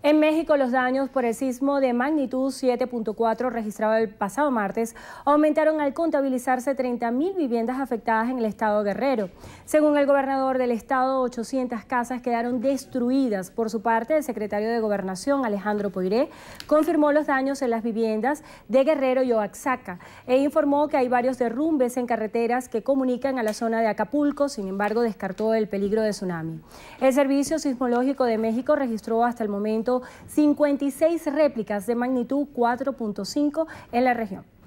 En México, los daños por el sismo de magnitud 7.4 registrado el pasado martes aumentaron al contabilizarse 30.000 viviendas afectadas en el estado Guerrero. Según el gobernador del estado, 800 casas quedaron destruidas. Por su parte, el secretario de Gobernación, Alejandro Poiré, confirmó los daños en las viviendas de Guerrero y Oaxaca e informó que hay varios derrumbes en carreteras que comunican a la zona de Acapulco, sin embargo, descartó el peligro de tsunami. El Servicio Sismológico de México registró hasta el momento 56 réplicas de magnitud 4.5 en la región.